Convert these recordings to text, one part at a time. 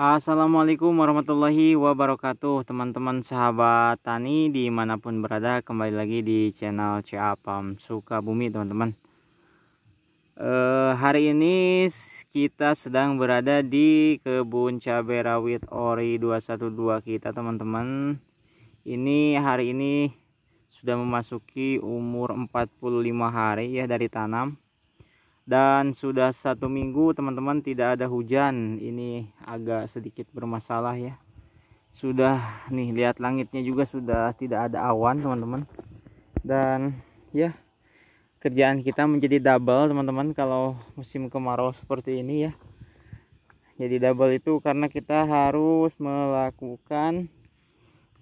Assalamualaikum warahmatullahi wabarakatuh Teman-teman sahabat tani dimanapun berada Kembali lagi di channel Ciapam bumi teman-teman e, Hari ini kita sedang berada di kebun cabai rawit ori 212 kita teman-teman Ini hari ini sudah memasuki umur 45 hari ya dari tanam dan sudah satu minggu teman-teman tidak ada hujan ini agak sedikit bermasalah ya sudah nih lihat langitnya juga sudah tidak ada awan teman-teman dan ya kerjaan kita menjadi double teman-teman kalau musim kemarau seperti ini ya jadi double itu karena kita harus melakukan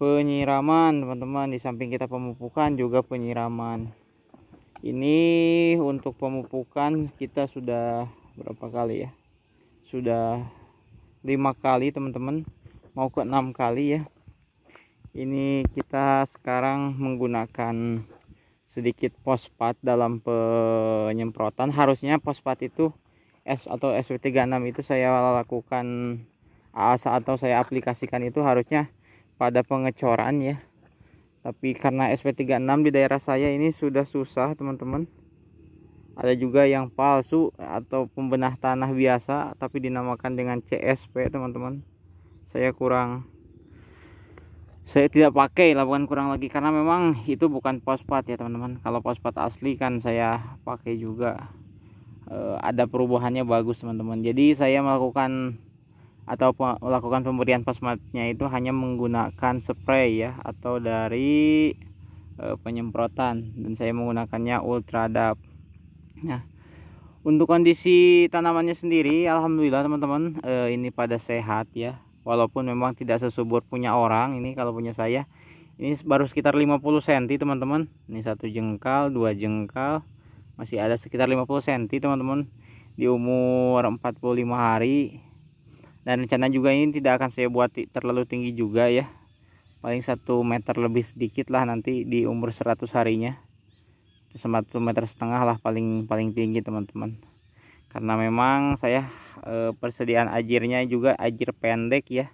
penyiraman teman-teman di samping kita pemupukan juga penyiraman ini untuk pemupukan kita sudah berapa kali ya sudah lima kali teman-teman mau ke enam kali ya ini kita sekarang menggunakan sedikit fosfat dalam penyemprotan harusnya fosfat itu S atau SW36 itu saya lakukan atau saya aplikasikan itu harusnya pada pengecoran ya tapi karena SP36 di daerah saya ini sudah susah teman-teman ada juga yang palsu atau pembenah tanah biasa tapi dinamakan dengan CSP teman-teman saya kurang saya tidak pakai lah bukan kurang lagi karena memang itu bukan pospat ya teman-teman kalau pospat asli kan saya pakai juga eh, ada perubahannya bagus teman-teman jadi saya melakukan atau melakukan pemberian pasmatnya itu hanya menggunakan spray ya atau dari e, penyemprotan dan saya menggunakannya ultradap. Nah, untuk kondisi tanamannya sendiri alhamdulillah teman-teman e, ini pada sehat ya. Walaupun memang tidak sesubur punya orang ini kalau punya saya ini baru sekitar 50 cm teman-teman. Ini satu jengkal, dua jengkal masih ada sekitar 50 cm teman-teman di umur 45 hari dan rencana juga ini tidak akan saya buat terlalu tinggi juga ya paling satu meter lebih sedikit lah nanti di umur 100 harinya sama satu meter setengah lah paling paling tinggi teman-teman karena memang saya e, persediaan ajirnya juga ajir pendek ya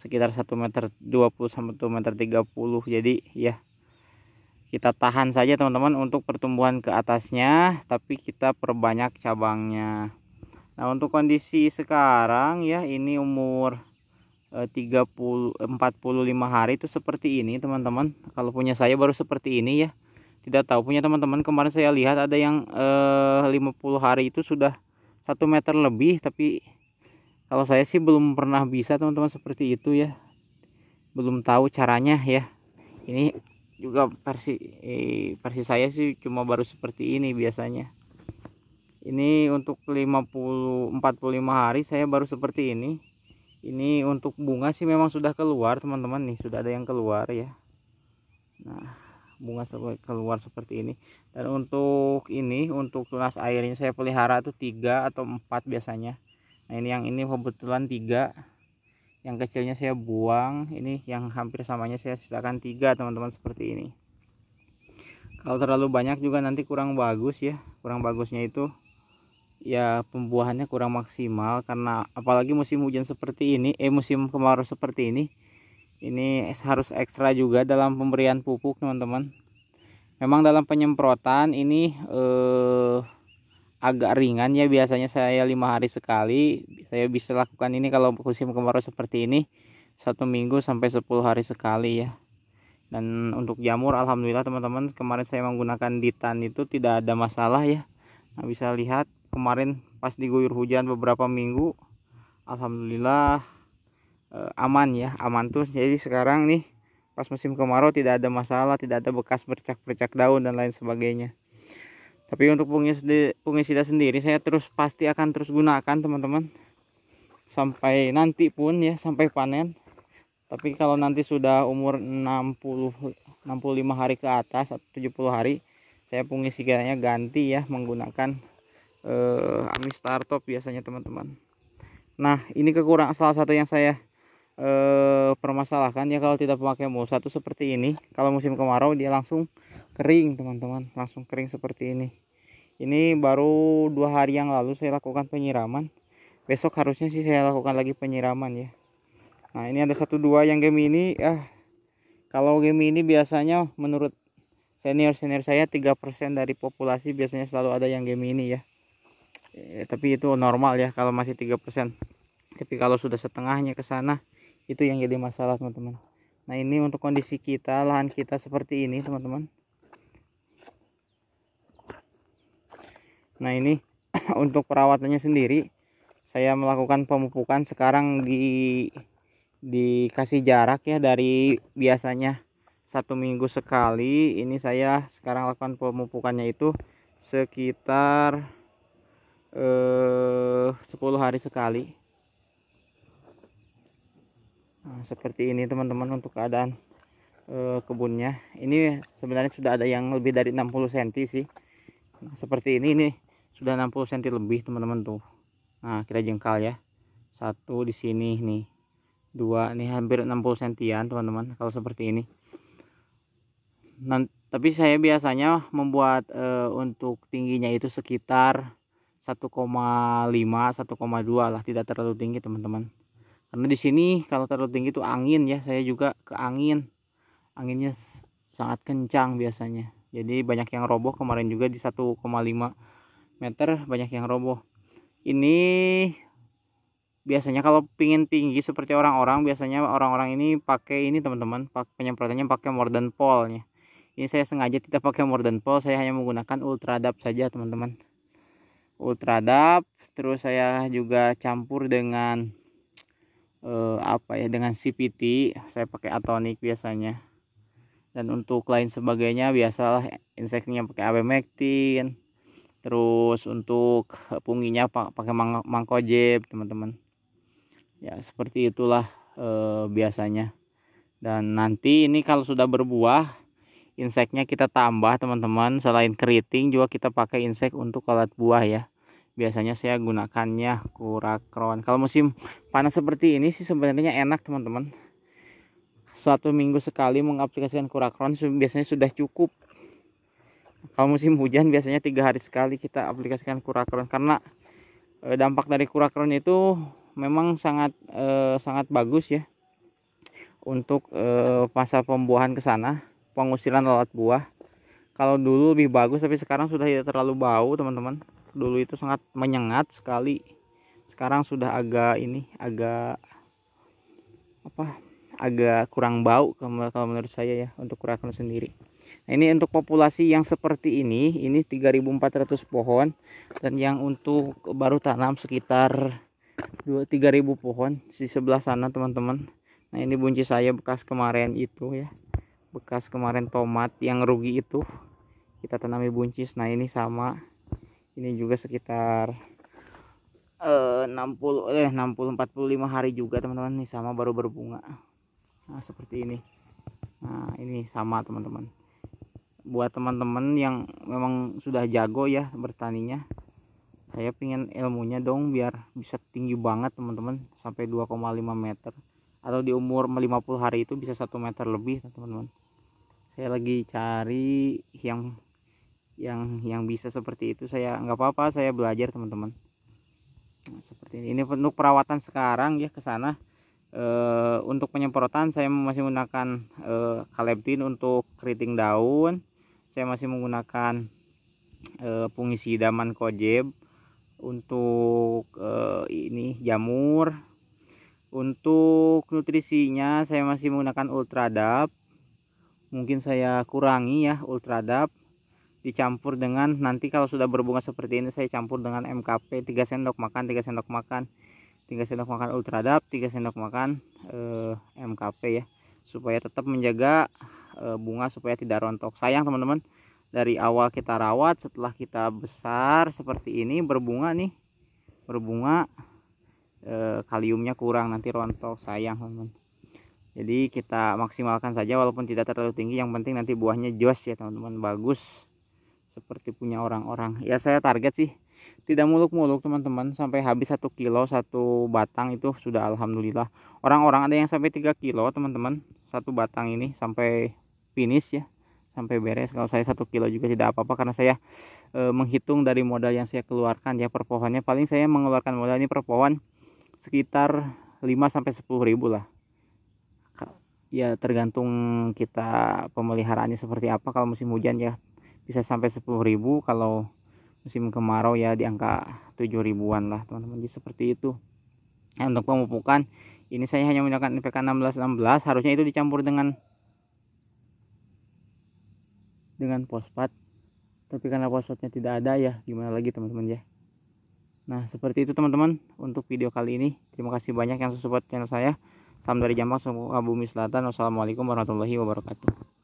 sekitar satu meter 20 sampai 1 meter 30 jadi ya kita tahan saja teman-teman untuk pertumbuhan ke atasnya tapi kita perbanyak cabangnya Nah untuk kondisi sekarang ya ini umur 30 eh, 45 hari itu seperti ini teman-teman. Kalau punya saya baru seperti ini ya. Tidak tahu punya teman-teman kemarin saya lihat ada yang eh, 50 hari itu sudah 1 meter lebih tapi kalau saya sih belum pernah bisa teman-teman seperti itu ya. Belum tahu caranya ya. Ini juga versi eh, versi saya sih cuma baru seperti ini biasanya ini untuk 50 45 hari saya baru seperti ini ini untuk bunga sih memang sudah keluar teman-teman nih sudah ada yang keluar ya nah bunga keluar seperti ini dan untuk ini untuk tunas airnya saya pelihara itu tiga atau empat biasanya nah ini yang ini kebetulan tiga yang kecilnya saya buang ini yang hampir samanya saya sisakan tiga teman-teman seperti ini kalau terlalu banyak juga nanti kurang bagus ya kurang bagusnya itu ya pembuahannya kurang maksimal karena apalagi musim hujan seperti ini eh musim kemarau seperti ini ini harus ekstra juga dalam pemberian pupuk teman-teman memang dalam penyemprotan ini eh, agak ringan ya biasanya saya lima hari sekali saya bisa lakukan ini kalau musim kemarau seperti ini satu minggu sampai 10 hari sekali ya dan untuk jamur alhamdulillah teman-teman kemarin saya menggunakan ditan itu tidak ada masalah ya nah, bisa lihat kemarin pas diguyur hujan beberapa minggu alhamdulillah eh, aman ya aman tuh. jadi sekarang nih pas musim kemarau tidak ada masalah tidak ada bekas bercak-bercak daun dan lain sebagainya tapi untuk fungisida sendiri saya terus pasti akan terus gunakan teman-teman sampai nanti pun ya sampai panen tapi kalau nanti sudah umur 60 65 hari ke atas atau 70 hari saya fungisidanya ganti ya menggunakan eh, Ami Startup biasanya teman-teman nah ini kekurangan salah satu yang saya eh, permasalahkan ya kalau tidak pakai mulsa satu seperti ini kalau musim kemarau dia langsung kering teman-teman langsung kering seperti ini ini baru dua hari yang lalu saya lakukan penyiraman besok harusnya sih saya lakukan lagi penyiraman ya nah ini ada satu dua yang game ini ah kalau game ini biasanya menurut senior senior saya 3% dari populasi biasanya selalu ada yang game ini ya eh, tapi itu normal ya kalau masih 3% tapi kalau sudah setengahnya ke sana itu yang jadi masalah teman-teman nah ini untuk kondisi kita lahan kita seperti ini teman-teman nah ini untuk perawatannya sendiri saya melakukan pemupukan sekarang di dikasih jarak ya dari biasanya satu minggu sekali ini saya sekarang lakukan pemupukannya itu sekitar eh, 10 hari sekali nah, seperti ini teman-teman untuk keadaan eh, kebunnya ini sebenarnya sudah ada yang lebih dari 60 cm sih nah, seperti ini ini sudah 60 cm lebih teman-teman tuh nah kita jengkal ya satu di sini nih dua nih hampir 60 sentian teman-teman kalau seperti ini nah, tapi saya biasanya membuat e, untuk tingginya itu sekitar 1,5 1,2 lah tidak terlalu tinggi teman-teman karena di sini kalau terlalu tinggi itu angin ya saya juga ke angin anginnya sangat kencang biasanya jadi banyak yang roboh kemarin juga di 1,5 meter banyak yang roboh ini biasanya kalau pingin tinggi seperti orang-orang biasanya orang-orang ini pakai ini teman-teman penyemprotannya pakai morden pole. ini saya sengaja tidak pakai morden pole. saya hanya menggunakan ultra dab saja teman-teman ultradap terus saya juga campur dengan eh, apa ya dengan CPT saya pakai atonik biasanya dan untuk lain sebagainya biasalah inseknya pakai abemectin terus untuk punginya pakai mang mangkojeb teman-teman ya seperti itulah eh, biasanya dan nanti ini kalau sudah berbuah inseknya kita tambah teman-teman selain keriting juga kita pakai insek untuk alat buah ya biasanya saya gunakannya kurakron kalau musim panas seperti ini sih sebenarnya enak teman-teman satu minggu sekali mengaplikasikan kurakron biasanya sudah cukup kalau musim hujan biasanya tiga hari sekali kita aplikasikan kurakron karena eh, dampak dari kurakron itu memang sangat eh, sangat bagus ya untuk eh, pasar pembuahan ke sana pengusiran lalat buah kalau dulu lebih bagus tapi sekarang sudah tidak terlalu bau teman-teman dulu itu sangat menyengat sekali sekarang sudah agak ini agak apa agak kurang bau kalau menurut saya ya untuk kurakan sendiri nah, ini untuk populasi yang seperti ini ini 3400 pohon dan yang untuk baru tanam sekitar 3000 pohon di sebelah sana teman-teman nah ini bunci saya bekas kemarin itu ya bekas kemarin tomat yang rugi itu kita tanami buncis nah ini sama ini juga sekitar uh, 60 eh 60 45 eh, hari juga teman-teman nih sama baru berbunga nah, seperti ini nah ini sama teman-teman buat teman-teman yang memang sudah jago ya bertaninya saya pingin ilmunya dong biar bisa tinggi banget teman-teman sampai 2,5 meter atau di umur 50 hari itu bisa satu meter lebih teman-teman saya lagi cari yang yang yang bisa seperti itu saya nggak apa-apa saya belajar teman-teman nah, seperti ini. ini untuk perawatan sekarang ya ke sana e, untuk penyemprotan saya masih menggunakan e, eh, kaleptin untuk keriting daun saya masih menggunakan e, eh, fungisida kojeb untuk e, ini jamur untuk nutrisinya saya masih menggunakan ultradap mungkin saya kurangi ya ultradap dicampur dengan nanti kalau sudah berbunga seperti ini saya campur dengan MKP 3 sendok makan 3 sendok makan 3 sendok makan ultradap 3 sendok makan eh, MKP ya supaya tetap menjaga eh, bunga supaya tidak rontok sayang teman-teman dari awal kita rawat setelah kita besar seperti ini berbunga nih berbunga eh, kaliumnya kurang nanti rontok sayang teman-teman jadi kita maksimalkan saja walaupun tidak terlalu tinggi yang penting nanti buahnya jos ya teman-teman bagus seperti punya orang-orang ya saya target sih tidak muluk-muluk teman-teman sampai habis satu kilo satu batang itu sudah alhamdulillah orang-orang ada yang sampai 3 kilo teman-teman satu batang ini sampai finish ya sampai beres kalau saya satu kilo juga tidak apa-apa karena saya e, menghitung dari modal yang saya keluarkan ya per pohonnya paling saya mengeluarkan modal ini per pohon sekitar 5 sampai 10 ribu lah ya tergantung kita pemeliharaannya seperti apa kalau musim hujan ya bisa sampai 10.000 kalau musim kemarau ya di angka 7 ribuan lah teman-teman jadi seperti itu nah, untuk pemupukan ini saya hanya menggunakan NPK 1616 harusnya itu dicampur dengan dengan fosfat tapi karena fosfatnya tidak ada ya gimana lagi teman-teman ya nah seperti itu teman-teman untuk video kali ini terima kasih banyak yang support channel saya salam dari Jampang Bumi Selatan wassalamualaikum warahmatullahi wabarakatuh